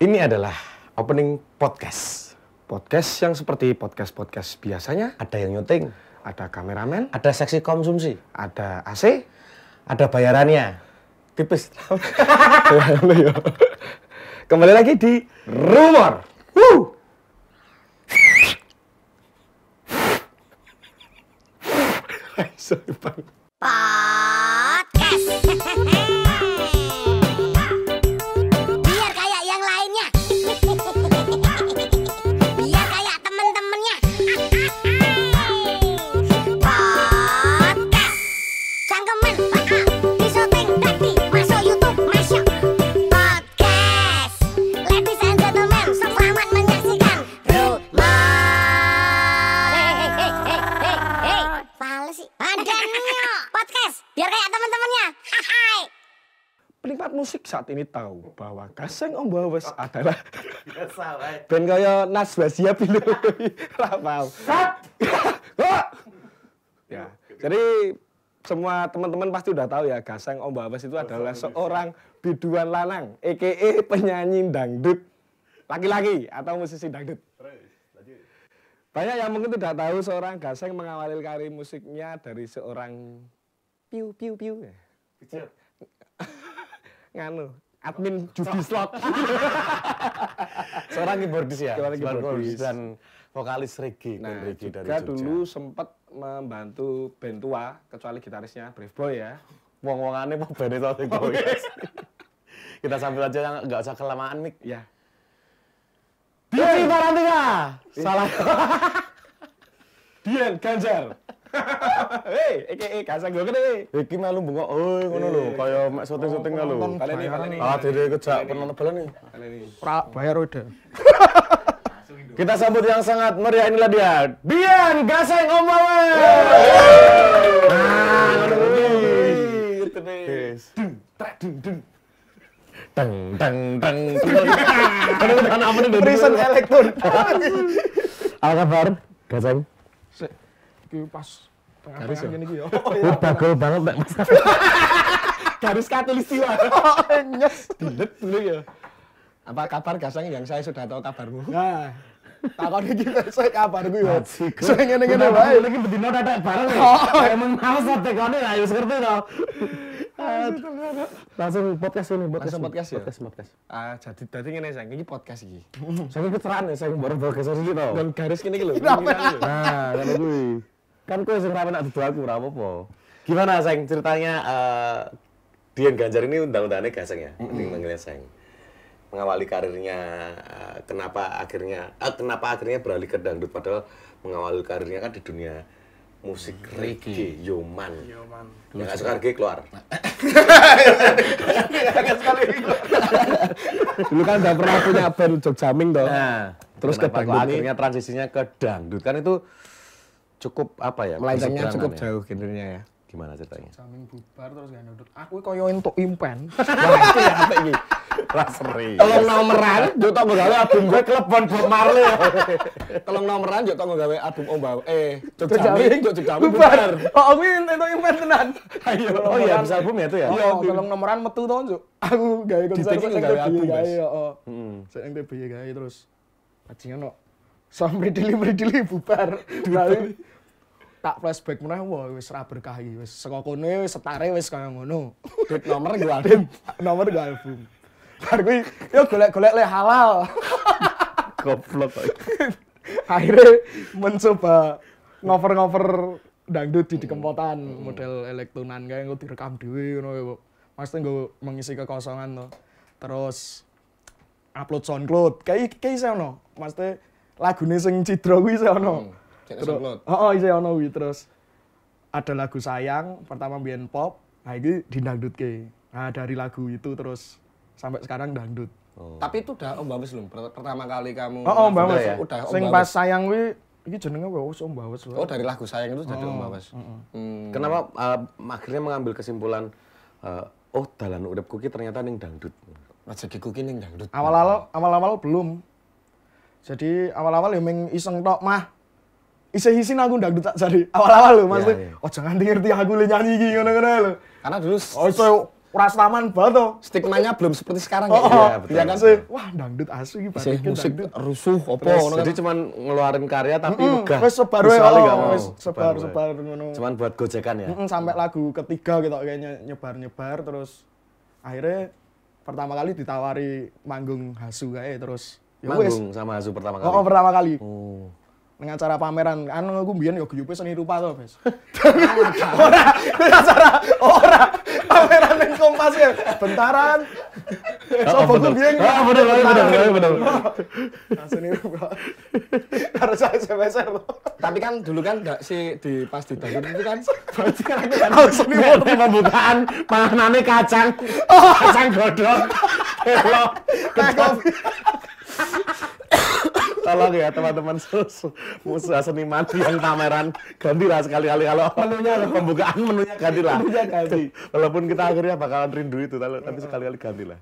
Ini adalah opening podcast. Podcast yang seperti podcast-podcast biasanya. Ada yang nyuting. Ada kameramen. Ada seksi konsumsi. Ada AC. Ada bayarannya. Tipis. Kembali lagi di Rumor. Woo! Sorry, Bye. saat ini tahu bahwa Kaseng Om Wawes adalah ben kaya Nas Basia Pilo. Lah paham. ya. Gitu? Jadi semua teman-teman pasti udah tahu ya Kaseng Om Wawes itu adalah seorang biduan lanang, EKE penyanyi dangdut laki-laki atau musisi dangdut. Banyak yang mungkin tidak tahu seorang Gaseng mengawali karir musiknya dari seorang piu piu piu. Ya. nganu admin judi slot. Seorang keyboardis ya, seorang keyboardis dan vokalis reggae nah, reggae dari dulu sempat membantu band tua kecuali gitarisnya Brave Boy ya. wong aneh mau band itu oh, Kita sambil aja nggak usah kelamaan Mik. Ya. Diri Parantika. Iya. Salah. Dian Ganjar. Hei, iki iki kasang gue kene. Iki melu bengok oi ngono lho, kaya mek syuting-syuting lho. Kalene kalene. Ah, dhewe iku jak penonton iki. Kalene. Pra bayar udah. Kita sambut yang sangat meriah inilah dia. Dian Gaseng Omawa. Nah, ngono kuwi. Deng, teng teng teng teng. Prison elektron? Apa kabar, Gaseng? iki pas garis ya? ngene iki ya. udah oh, iya. bagel banget Mbak. garis katulistiwa. Nyes. Dilet dulu ya. Apa kabar Gasang yang saya sudah tahu kabarmu? Nah. Takon iki saya kabarku ya. Saya ngene-ngene wae. Iki bedino tetek bareng. Ya? Oh. Emang males tekone ya yo ngerti to. Langsung podcast ini podcast. Langsung podcast ya. Podcast podcast. Ah jadi dadi ngene saya iki podcast iki. Saya iki ya, saya baru podcast iki to. Gitu. Dan garis kene iki lho. Nah, kan kuwi. Kan kau yang ramen nak dudu aku ramo apa Gimana Seng ceritanya uh, Dian Ganjar ini undang-undangannya gaseng ya, mm -hmm. manggilnya Seng. Mengawali karirnya eh, kenapa akhirnya uh, kenapa akhirnya beralih ke dangdut padahal mengawali karirnya kan di dunia musik reggae Yoman. Yoman. Nah. Yang gak suka reggae keluar. Dulu kan udah pernah punya band Jogjaming toh. Nah, terus ke Bandung akhirnya transisinya ke dangdut kan itu cukup apa ya? Melancangnya cukup ya? jauh gendernya ya. Gimana ceritanya? Samping bubar terus gak nudut. Aku koyo untuk impen. Wah, itu ya apa ini? Ras Tolong nomeran, juk tak gawe album gue kelepon Bob Marley. Tolong nomeran juk tak gawe album Om Bawa. Eh, Cuk Jambi, Cuk Jambi bubar. Oh, ini untuk impen tenan. Ayo. Oh iya, bisa album ya itu ya. Iya, oh, tolong nomeran metu tau, Cuk. Aku gawe konser saya gawe album, oh. Saya Sing DBY gawe terus. Pacinya no. Sampai delivery delivery bubar. Dua tak flashback mana wah wis ra berkah iki wis saka setare wes kaya ngono. Duit nomor gue album. nomor gue album. Bar kuwi yo golek-golek le halal. Goblok Akhirnya mencoba ngover-ngover dangdut di dikempotan hmm. hmm. model elektronan kayak gue direkam dewi ngono ya, gue mengisi kekosongan tuh. Terus upload SoundCloud. Kayak kayak saya no. Maksudnya lagu nih sing citra gue saya no. Hmm terus oh, oh iya, iya ono iya, terus ada lagu sayang pertama bian pop nah itu dangdut ke nah dari lagu itu terus sampai sekarang dangdut oh. tapi itu udah Om bawes belum pertama kali kamu oh, oh Om Bawas ya? udah Om sing pas sayang wi ini jenenge oh Om bawes oh dari lagu sayang itu jadi oh. Om oh, bawes mm-hmm. Oh, hmm. kenapa uh, akhirnya mengambil kesimpulan uh, oh dalan udah kuki ternyata neng dangdut rezekiku kuki neng dangdut awal-awal awal-awal belum jadi awal-awal ya ming iseng tok mah isih isi aku dangdut tak cari awal-awal lho Mas. Yeah, yeah. Oh jangan ngerti aku le nyanyi iki ngono-ngono lo Karena dulu oh so rastaman banget to. Stigmanya belum seperti sekarang ya. oh, ya. Iya, oh. betul. Ya kan sih. Wah, dangdut asu iki pasti musik rusuh opo ngono. Kan? Jadi cuman ngeluarin karya tapi mm megah. Wis sebar wae oh, wis sebar sebar ngono. Cuman buat gojekan ya. Heeh, sampai lagu ketiga gitu kayaknya nyebar-nyebar terus akhirnya pertama kali ditawari manggung Hasu kayak terus. Ya, manggung sama Hasu pertama kali. Oh, pertama kali. Oh dengan acara pameran, kan aku mbiyen ya guyupe seni rupa to, Bes. Ora, acara ora pameran neng kompas ya. Bentaran. Sopo ku mbiyen. Ah, bener bener bener bener. Seni rupa. Harus saya SMS lo. Tapi kan dulu kan enggak sih di pas di tahun itu kan berarti kan, kan oh, seni rupa pembukaan makanane kacang. Oh. Kacang godhong. Kacang. Nah, tolong ya teman-teman seni seniman yang pameran ganti lah sekali-kali kalau menunya pembukaan menunya ganti menunya ganti walaupun kita akhirnya bakalan rindu itu tapi sekali-kali gantilah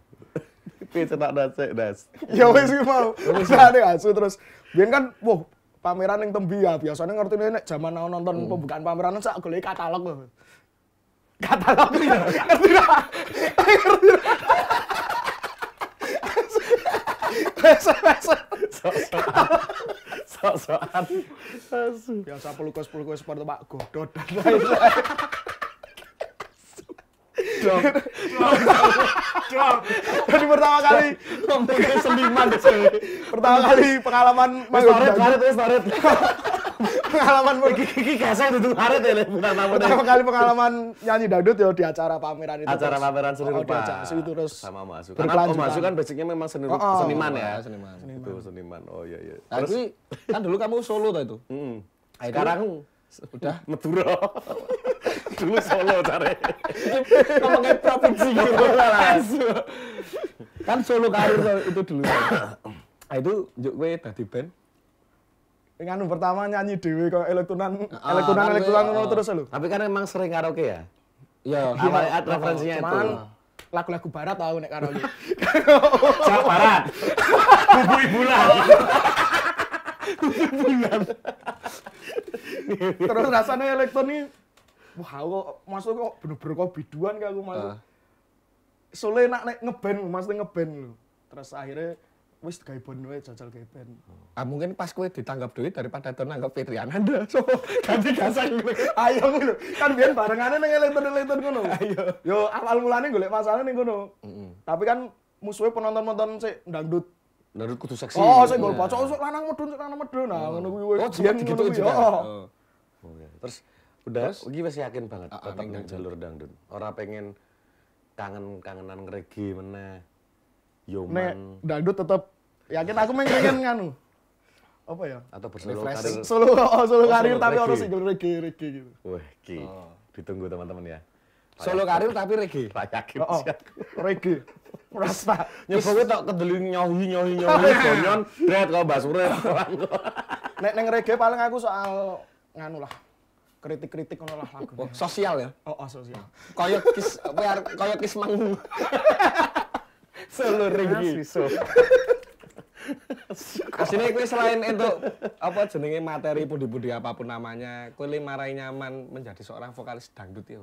Pi cetak nasi das. Ya wes ki mau. deh nah, asu terus. biar kan wah pameran yang tembi ya, biasanya ngerti nih zaman nonton hmm. pembukaan pameran sak golek katalog loh katalog iya. ngerti lah ngerti lah Besok-besok. Sok-sokan. Biasa pelukus-pelukus seperti Pak Godot dan lain-lain. Jadi pertama kali Pertama kali pengalaman Mas Toret, Toret, pengalaman gigi kasar itu karet ya bintang tamu. Pertama kali pengalaman nyanyi dangdut ya di acara pameran itu. Acara pameran seni oh, rupa. Oh, itu terus sama Mas Asu. Karena oh, masuk kan basicnya memang seni oh, oh, seniman oh, ya. Oh, seniman. Itu seniman. Oh iya iya. Nah, Tapi kan dulu kamu solo tuh itu. Heeh. Sekarang udah Madura. dulu solo cari. Kamu kayak provinsi gitu lah. Kan solo karir itu dulu. Nah, itu jukwe gue tadi band nganu pertama nyanyi dewi kalau elektronan ah, elektronan tapi, elektronan oh, terus lho. Tapi kan emang sering karaoke ya? Ya, apa ya, referensinya cuman, itu. lagu-lagu barat tau nek karaoke. Cak barat. Bubu ibu lah bulan. terus rasanya elektron ini wah kok masuk kok bener-bener kok biduan kayak aku masuk. Uh. Ah. Soalnya nak nek ngeband, maksudnya ngeband lho. Terus akhirnya wis gawe band wae jajal gawe band. Ah mungkin pas kowe ditanggap duit daripada to nanggap Fitriana anda. So ganti gasa Ayo ngono. Kan biyen barengane ning elemen-elemen ngono. Ayo. Yo awal mulane golek masalah ning ngono. Tapi kan musuhnya penonton-penonton sik dangdut. Dangdut kudu seksi. Oh, sik gol iya. bocok sok lanang medun sok lanang medun. Nah, oh. ngono kuwi wis. Oh, biyen gitu juga. Oh. oh. Terus udah Gue wis yakin banget ah, ah, tetep jalur dangdut. Orang pengen kangen-kangenan reggae meneh. Yoman. Nek dangdut tetep yakin aku main pengen kan, nganu. Apa ya? Atau bersolo karir. Solo, oh, solo oh, karir tapi harus sing reggae reggae gitu. Wah, ki. Oh. Ditunggu teman-teman ya. Solo karir tapi reggae. Pak Yakim. Oh, reggae. Rasta. Nyebawe tok kedeli nyohi nyohi nyohi bonyon dret kok basure Nek ning reggae paling aku soal nganu lah. kritik-kritik ngono lah lagu. Oh, sosial ya? Oh, oh sosial. Koyok kis, mengu kis mang. Solo Renggi. Asine kuwi selain itu apa jenenge materi pundi-pundi apapun namanya, lima marai nyaman menjadi seorang vokalis dangdut ya,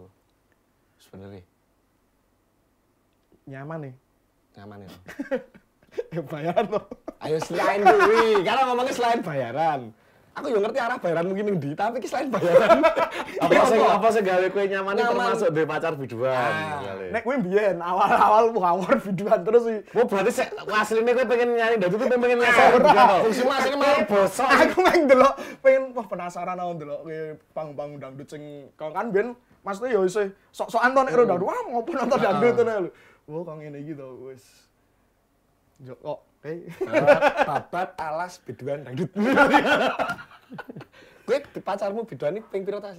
Sebenarnya. Nyaman nih. Ya? Nyaman ya. eh, bayaran loh. Ayo selain duit, karena ngomongnya selain bayaran aku yang ngerti arah bayaran mungkin di tapi lain bayaran apa sih apa sih gawe kue nyaman termasuk dari pacar biduan ah. gitu ya, nek kue biyen awal awal mau ngawur biduan terus sih oh, mau berarti asli aslinya kue pengen nyari dari itu pengen ngasih biduan fungsi aslinya malah bosan aku main dulu pengen wah penasaran aku dulu kue pang pang udang duceng kalau kan biyen maksudnya hmm. ah. oh, yo sih sok sokan tuh nek dangdut wah mau pun nonton dangdut tuh nih wah kau ini gitu wes Joko, eh, babat alas biduan dangdut. gue pacarmu bidoan iki ping pira ta?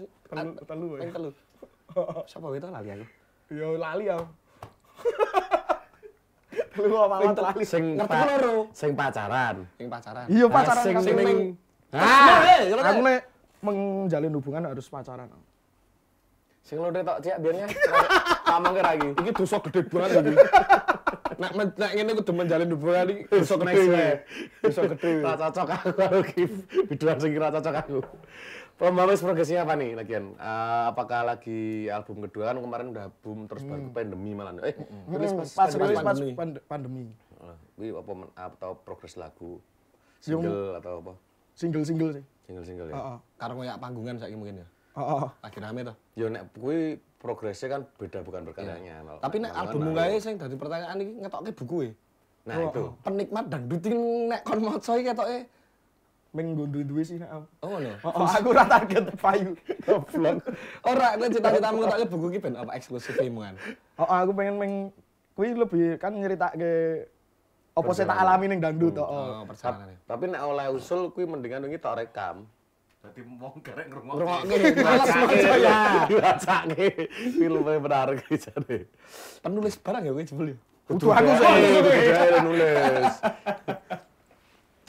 Telu. Ya? Ping telu. Sapa lali aku? Yo lali aku. Telu apa lali. Sing ngerti loro. Sing pacaran. Sing pacaran. Iya nah, pacaran sing sing. Ah, aku eh, nek menjalin hubungan harus pacaran. Sing lonte tok cek biarnya. Ngomong lagi. Iki dosa gede banget iki. nak nak ngene ku demen jalin hubungan iki iso kena Iso gede. Ra cocok aku karo Gif. Biduan sing ra cocok aku. Pemanis progresnya apa nih lagian? Uh, apakah lagi album kedua kan kemarin udah boom terus hmm. baru pandemi malah. Eh, hmm. pas, hmm. pas, pas, pandemi. pas pandemi. pandemi. Eh, wih, apa atau progres lagu? Single Yung, atau apa? Single-single sih. Single-single ya. Heeh. Uh, uh. Karena kayak panggungan saiki mungkin ya. Oh, oh. Lagi rame tuh. Ya nek kuwi progresnya kan beda bukan berkaryanya. Yeah. Tapi nek album kae sing dadi pertanyaan iki ngetokke buku e. Nah, oh, itu. Penikmat dangdut iki nek kon maca iki ketoke ming duwe sih nek. Oh ngono. Oh, oh, aku ora target payu. Goblok. Ora nek cita-citamu ngetokke buku iki ben apa eksklusif kan. Oh, aku pengen ming kuwi lebih kan nyeritake apa saya tak alami neng dangdut. Hmm. Oh, oh. oh Tapi nek oleh usul kuwi mendingan wingi tak rekam. Dadi wong garek ngrungokne. Ngrungokne. Ngrungokne ya. Diracake filme menarik jare. Penulis barang ya gue jebul ya. Kudu aku sih nulis.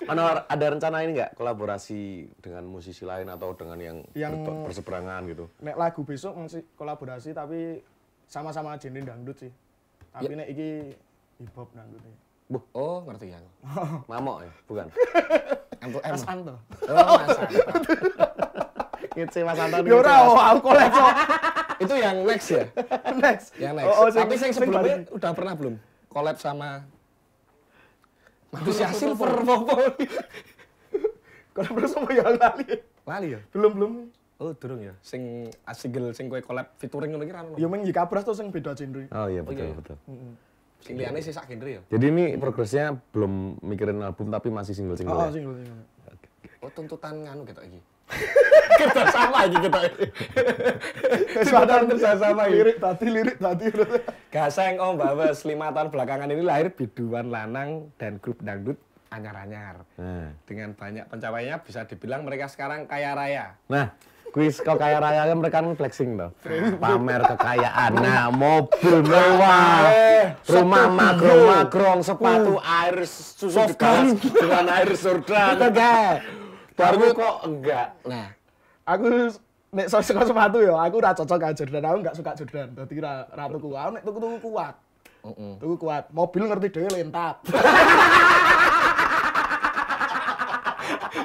Ana ada rencana ini nggak kolaborasi dengan musisi lain atau dengan yang, yang berseberangan gitu? Nek lagu besok masih kolaborasi tapi sama-sama jenis dangdut sih. Tapi ya. nek iki hip hop dangdut. E. Buh, oh ngerti ya. Mamok ya, bukan. Anto M. Mas Anto. Oh, oh Mas Anto. Gitu Mas ya aku kolekso. Itu yang next ya? next. Yang oh, next. Oh, oh, Tapi yang sebelumnya udah pernah belum? Collab sama Manusia Silver. Kalau terus sama yang lali. Lali ya? Belum, belum. Oh, durung ya. Sing asigel sing kowe collab featuring ngono ki ra ono. Ya men iki kabras to sing beda genre. Oh, iya, oh iya betul, iya. betul. Pilihannya sih sak genre ya. Jadi ini progresnya belum mikirin album tapi masih single-single. Oh, ya? oh single-single. Oh, tuntutan nganu kita lagi. Kita sama aja kita kesempatan sama lirik tadi lirik tadi gaseng om bahwa lima tahun belakangan ini lahir biduan lanang dan grup dangdut anyar-anyar Nah. dengan banyak pencapaiannya bisa dibilang mereka sekarang kaya raya nah kuis kaya raya kan mereka kan flexing tuh. Pamer kekayaan. Nah, mobil mewah, eh, rumah makro-makro, sepatu hmm. air susu degas dengan air surdan. Baru kok enggak. Nah, aku nek sok sok sepatu ya, aku ora cocok karo Jordan. Aku enggak suka Jordan. Dadi ra ra tuku. Aku nek tuku-tuku kuat. Tuku kuat. Mobil ngerti dhewe lentap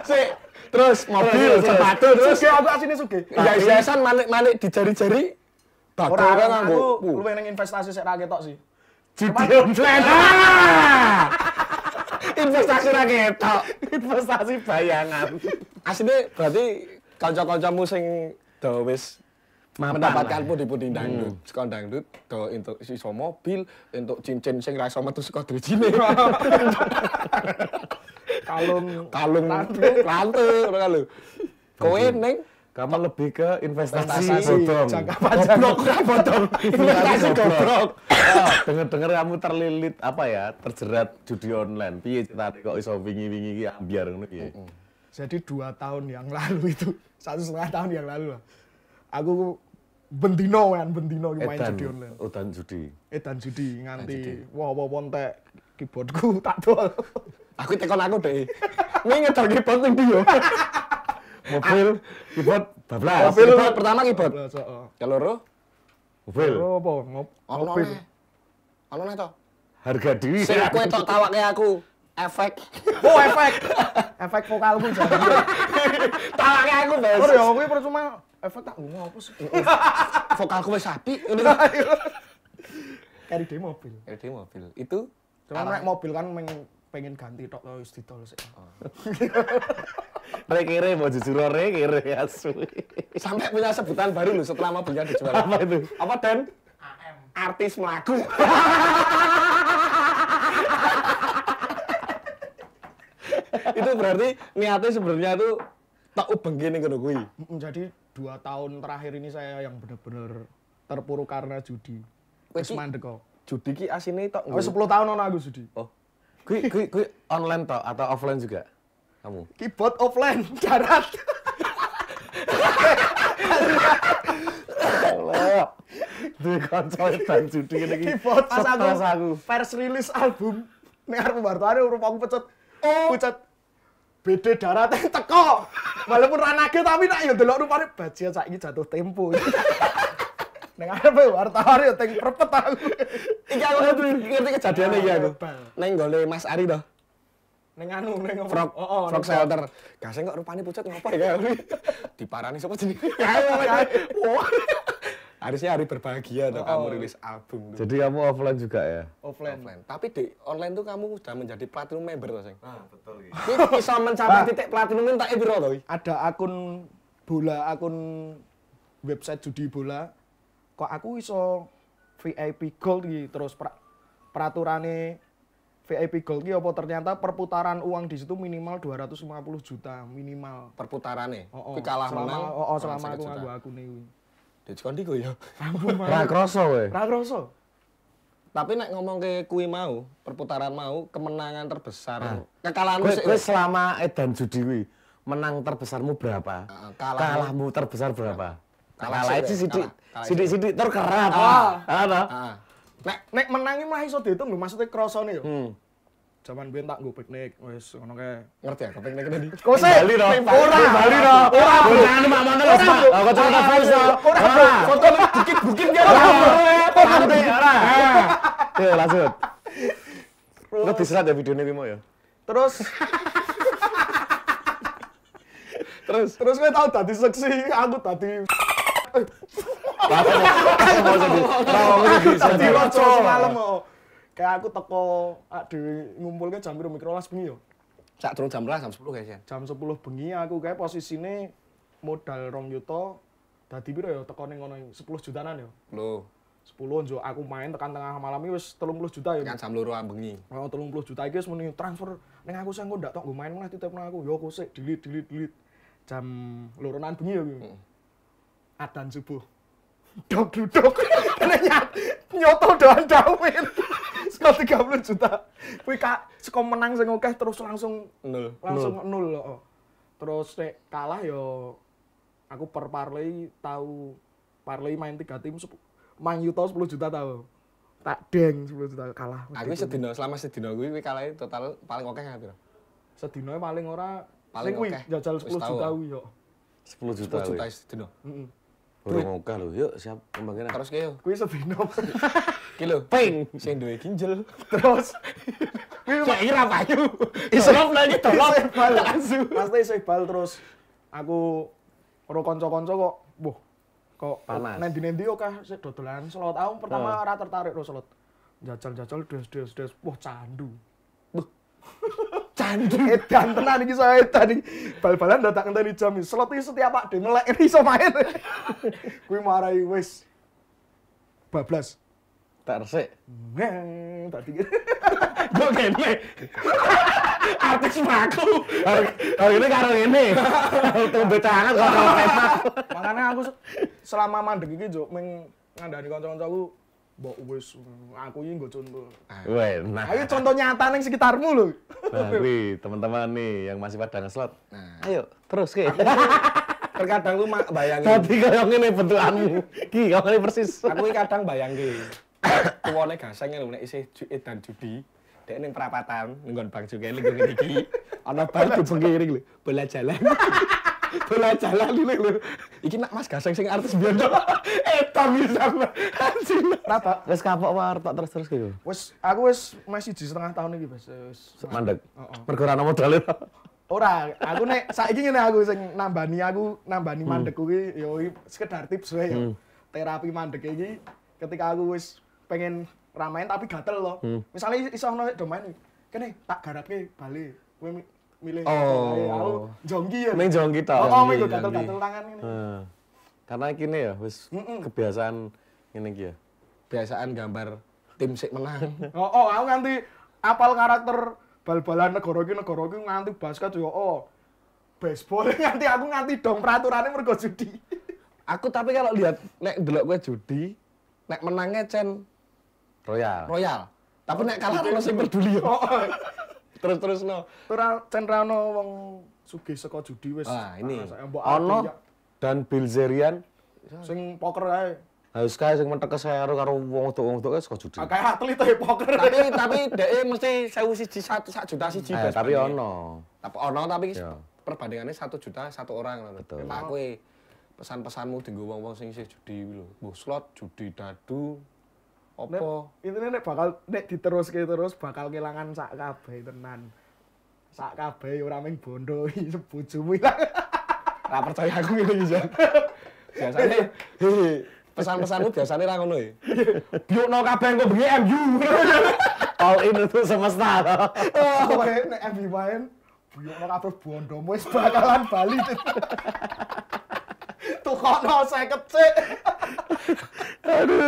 Sik, terus mobil, sepatu, terus suge iya, iya. aku asline suge. Ya hiasan manik-manik di jari-jari. Ora aku luwe nang investasi sik ra sih sih. Jidiom Investasi raketok, Investasi bayangan. Asline berarti kanca-kancamu sing do mendapatkan pundi-pundi hmm. dangdut. Hmm. Sekolah dangdut do untuk siswa mobil, untuk cincin sing rasa iso sekolah dari sini. kalung kalung lante ora kalung. Kowe neng? kamu lebih ke investasi investasi Jangka panjang goblok bodong. Investasi goblok. Ah, Dengar-dengar kamu terlilit apa ya, terjerat judi online. Piye tadi kok iso wingi-wingi ya biar ngono piye? Jadi dua tahun yang lalu itu, satu setengah tahun yang lalu lah aku bendino kan bendino ki main judi online. Edan oh, judi. Edan judi nganti wah ponte keyboardku tak tol Aku tekan aku deh. ini ngedol keyboard yang dia Mobil keyboard bablas. Mobil pertama keyboard. kalau Keloro mobil. Loro apa? Mobil. apa itu? Harga diri. aku itu tawa kayak aku. efek. Oh, efek. efek vokalku jadi. kayak aku, Mas. Oh, ya kuwi percuma Efek tak lunga apa sih? Vokalku masih sapi. RD mobil. RD mobil. Itu cuma naik mobil kan meng pengen ganti tok wis tol sih. Oh. Rek kere mau jujur rek kere asli. Sampai punya sebutan baru lu setelah mobilnya dijual. Apa itu? Apa Dan? AM. Artis melaku. itu berarti niatnya sebenarnya itu tak ubeng gini kuwi. Jadi dua tahun terakhir ini saya yang bener-bener terpuruk karena judi. Wis mandek kok. Judi ki asine tok. Wes 10 tahun ono aku judi. Oh. Kui kui kui online tok atau offline juga? Kamu. Keyboard offline darat. Allah. Duwe kanca dan judi ngene iki. Keyboard pas aku, aku. Pers rilis album nek ada wartane rupaku pecet. Oh. Pucet. BD darat teko. Walaupun ranage tapi nak ya delok rupane baca ya saiki jatuh tempo. Neng apa wartawan ya teng repet aku. Iki aku ngerti kejadiane iki aku. Neng gole Mas Ari to. Neng anu neng frog, oh, oh, frog shelter. Gaseng kok rupane pucat ngapa ya. Diparani sapa jenenge? Ya ya. ya harusnya hari berbahagia tuh oh. kamu rilis album. Tuh. Jadi kamu offline juga ya? Offline. offline. Tapi di online tuh kamu sudah menjadi platinum member tuh, Sing. Ah, betul bisa iya. mencapai nah, titik platinum itu tak e piro loh Ada akun bola, akun website judi bola. Kok aku iso VIP gold gitu terus pra, VIP Gold ki apa ternyata perputaran uang di situ minimal 250 juta minimal perputaran nih. Oh, oh. kalah selama, menang. Oh, oh, oh selama aku aku aku nih kon iki ya. Ampun Ra kroso kowe. Ra kroso. Tapi nek ngomong ke kui mau, perputaran mau, kemenangan terbesar. Nah. Kekalahanmu sik. Kowe selama edan judi kuwi, menang terbesarmu berapa? Ah, ah, kalah. Kalahmu terbesar berapa? Ah. Kalah, kalah sih sidik. Sidik-sidik Ah. Nek nek menangi mah iso diitung lho, maksudnya krosone yo. Hmm. Zaman gue tak gue piknik, wes ngono kayak Ngerti ya, piknik tadi. sih, Bali dong, Ora. Bali no. Ora. orang mak mono lho, Pak. Eh. Lah kok cerita orang, so. Ora. Foto bukit-bukit ya. Ora. Santai, ya Yo lanjut. Lo diserat ya ini Bimo ya? Terus Terus terus gue tahu tadi seksi, aku tadi Tadi roco semalam oh kayak aku teko ah, di ngumpulke jam piro mikrolas bengi yo. Sak turun jam 11 jam sepuluh guys ya. Jam sepuluh bengi aku kayak ini modal rong yuto dadi biru yo teko ning ngono sepuluh jutaan yo. lo sepuluh njuk aku main tekan tengah malam iki wis puluh juta ya. Kan jam 2 bengi. Oh puluh juta iki wis transfer ning aku sing kok ndak tok main malah titipno aku. Yo aku sih delete delete delete. Jam lurunan bengi ya. Heeh. Hmm. Adan subuh. Dok duduk. Nyot nyoto doan dawit. Skor 30 juta. Kuwi kak saka menang sing akeh terus langsung nol. Langsung nol loh, Terus nek kalah yo ya aku per parlay tahu parlay main tiga tim main yuto 10 juta tau, Tak deng 10 juta kalah. Aku sedino, selama sedino kuwi kuwi kalah total paling akeh bilang? Sedino paling ora paling akeh. Jajal 10 juta kuwi yo. 10 juta. 10 juta Heeh. Burung oka lho, yuk siap kembangin Terus ki yuk. Kuih sepino. Ki lho, ping sing duwe ginjel. Terus kuwi mek ira payu. Isolok lagi tolong langsung. Pasti iso terus aku karo konco-konco kok, Buh. kok panas. Nendi-nendi yuk kah sik dodolan slot. Aku pertama nah. rata tertarik lho slot. Jajal-jajal des des des, wah candu. Buh. Candung. Edan tenan iki saya edan iki. Bal-balan datang tadi jam slot iki setiap Pak Dek melek iso main. Kuwi marai wis bablas. Tak resik. tadi. Gue kene. Artis aku. Hari ini karo ngene. Tombe tangan kok. Makanya aku selama mandek iki njuk ming ngandani kanca-kancaku Mbok wis mm, aku ini nggo contoh. Ah. Weh, nah. Ayo contoh nyata neng sekitarmu lho. Nah, kuwi teman-teman nih yang masih pada ngeslot. Nah. Ayo, terus ke. Terkadang lu bayangin. Tadi kaya ngene bentukanmu. Ki, kaya ngene persis. Aku ini kadang bayangin. Tuwane gaseng lho nek isih juit judi. Dek ning perapatan nggon Bang Jukeli ngene iki. Ana bal dibengi lho. Bola jalan. bola jalan ini lho. Iki nak Mas Gaseng sing artis biyen eh tak bisa. Anjing. Rata wis kapok war tok terus terus gitu. Wes, aku wes masih di setengah tahun iki, Mas. Wis mandek. Mergo ora modal. Ora, aku nek saiki ngene aku sing nambani aku nambani hmm. mandek kuwi yo ya sekedar tips wae yo. Ya. Hmm. Terapi mandek iki ketika aku wis pengen ramain tapi gatel loh. Hmm. Misalnya iso ono domain kene tak garapke bali. Kowe milih oh ya neng jongki tau oh, oh main gatel gatel tangan ini hmm. karena kini ya wis kebiasaan ini ya kebiasaan gambar tim sik menang oh oh aku nganti apal karakter bal-balan negara ki negara nganti basket juga oh baseball nganti aku nganti dong peraturannya mergo judi aku tapi kalau lihat nek delok gue judi nek menangnya cen Royal Royal tapi nek kalah kalau sing peduli ya terus terus no. terus cenrano wong sugi seko judi wes. Ah ini. Ono ya. dan Bilzerian sing poker ae. Harus kae sing saya karo karo wong tuh wong tuh sekolah judi. Ah, Kayak atlet ae poker. Tapi tapi deh mesti saya siji satu juta siji. Eh, tapi ono. Tapi ono tapi iya. perbandingannya satu juta satu orang. Betul. Pak e, pesan-pesanmu di wong-wong sing isih judi lho. Mbah slot, judi dadu, opo intine nek bakal nek diteruske terus bakal kelangan sak kabeh tenan sak kabeh ora mung bondo sebojomu ilang ra percaya aku ngene iki biasane pesan-pesanmu biasane ra ngono e biukno kabeh engko bengi MU all in itu semesta oh wae nek MU main biukno kabeh bondomu wis bakalan bali tuh kok saya kecil Aduh.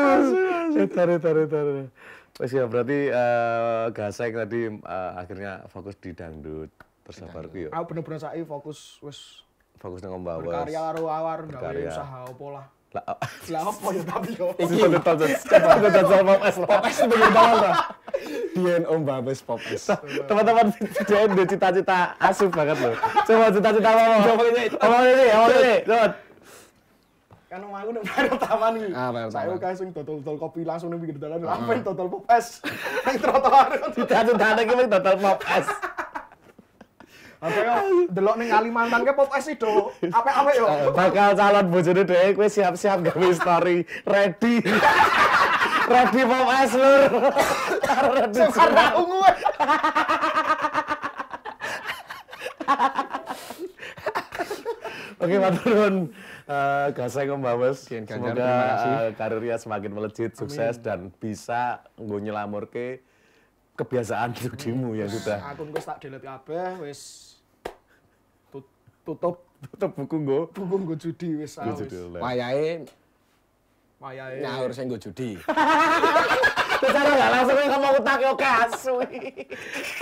Tarik, tarik, tarik. Wes ya berarti uh, eh, Gasek tadi uh, akhirnya fokus di dangdut. Terus apa? ku ya? Aku bener-bener saya fokus wes fokus dengan ombawas. Berkarya karo awar gawe usaha opo lah. Lah oh. lah opo ya, tapi yo. Iki tetep tetep sama es pop es bener banget lah. Dien ombawas pop es. Teman-teman Dian cita-cita asup banget loh. Coba cita-cita apa? Coba ini. Apa ini? Apa ini? kan omahku nang Planet Taman iki. Ah, Planet Taman. Saya kae sing dodol-dodol kopi langsung nang pinggir dalan, ah. lha pengen dodol pop es. Nang trotoar. Didat-dadan iki dodol pop es. Apa delok ning Kalimantan ke pop es itu, apa apa yo. Eh, bakal calon bojone dhewe kowe siap-siap gawe story ready. ready pop es lur. Ready. Sing ungu. Oke, Pak Turun. Gaseng eh, Om Bawes. Semoga eh, karirnya semakin melejit, sukses dan bisa nyelamur ke kebiasaan judimu ya sudah. Akun gue tak delete apa, wis tutup tutup buku gue, Buku gue judi wis ah wis. Wayahe wayahe Nah harusnya gue judi. Secara nggak langsung kamu utak yo kas.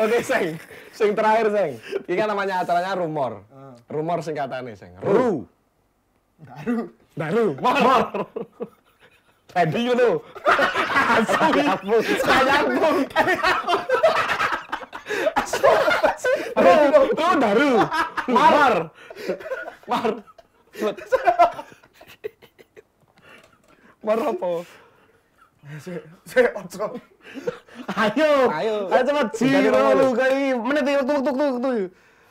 Oke, Seng. Sing terakhir, Seng. Ini kan namanya acaranya rumor. Rumor singkatannya, Seng. Ru. Daru. Daru. Mor. Mor. Tadi ngono. Asu. Saya nyambung. Asu. Ru. Oh, Daru. Mar. Mar. Mar apa? Saya ojo. Ayo. Ayo. Ayo cepat jiro lu kayak menit tuk tuk tuk tuk.